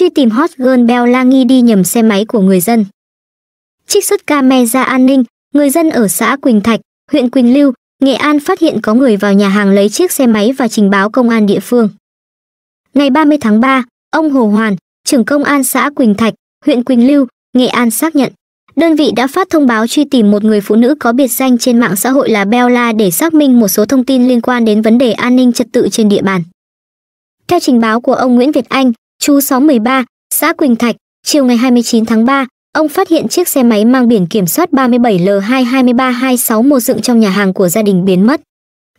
truy tìm hot girl Bella nghi đi nhầm xe máy của người dân. Trích xuất camera an ninh, người dân ở xã Quỳnh Thạch, huyện Quỳnh Lưu, Nghệ An phát hiện có người vào nhà hàng lấy chiếc xe máy và trình báo công an địa phương. Ngày 30 tháng 3, ông Hồ Hoàn, trưởng công an xã Quỳnh Thạch, huyện Quỳnh Lưu, Nghệ An xác nhận, đơn vị đã phát thông báo truy tìm một người phụ nữ có biệt danh trên mạng xã hội là Bella để xác minh một số thông tin liên quan đến vấn đề an ninh trật tự trên địa bàn. Theo trình báo của ông Nguyễn Việt Anh, chú xóm 13, xã Quỳnh Thạch, chiều ngày 29 tháng 3, ông phát hiện chiếc xe máy mang biển kiểm soát 37L223261 dựng trong nhà hàng của gia đình biến mất.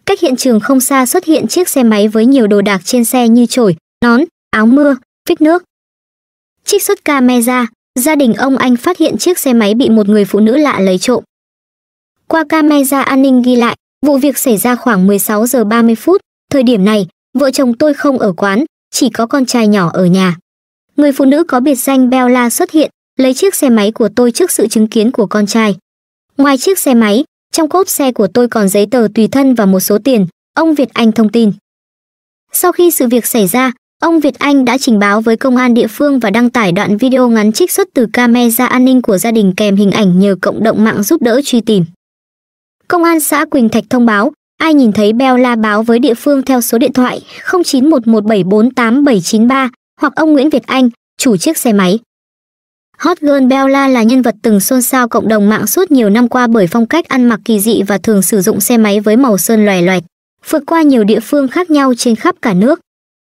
Cách hiện trường không xa xuất hiện chiếc xe máy với nhiều đồ đạc trên xe như chổi, nón, áo mưa, phích nước. Trích xuất camera, gia đình ông Anh phát hiện chiếc xe máy bị một người phụ nữ lạ lấy trộm. Qua camera an ninh ghi lại, vụ việc xảy ra khoảng 16 giờ 30 phút, thời điểm này, vợ chồng tôi không ở quán, chỉ có con trai nhỏ ở nhà người phụ nữ có biệt danh bella xuất hiện lấy chiếc xe máy của tôi trước sự chứng kiến của con trai ngoài chiếc xe máy trong cốp xe của tôi còn giấy tờ tùy thân và một số tiền ông việt anh thông tin sau khi sự việc xảy ra ông việt anh đã trình báo với công an địa phương và đăng tải đoạn video ngắn trích xuất từ camera an ninh của gia đình kèm hình ảnh nhờ cộng đồng mạng giúp đỡ truy tìm công an xã quỳnh thạch thông báo Ai nhìn thấy Bella báo với địa phương theo số điện thoại 0911748793 hoặc ông Nguyễn Việt Anh, chủ chiếc xe máy. Hot Girl Bella là nhân vật từng xôn xao cộng đồng mạng suốt nhiều năm qua bởi phong cách ăn mặc kỳ dị và thường sử dụng xe máy với màu sơn loè loẹt, vượt qua nhiều địa phương khác nhau trên khắp cả nước.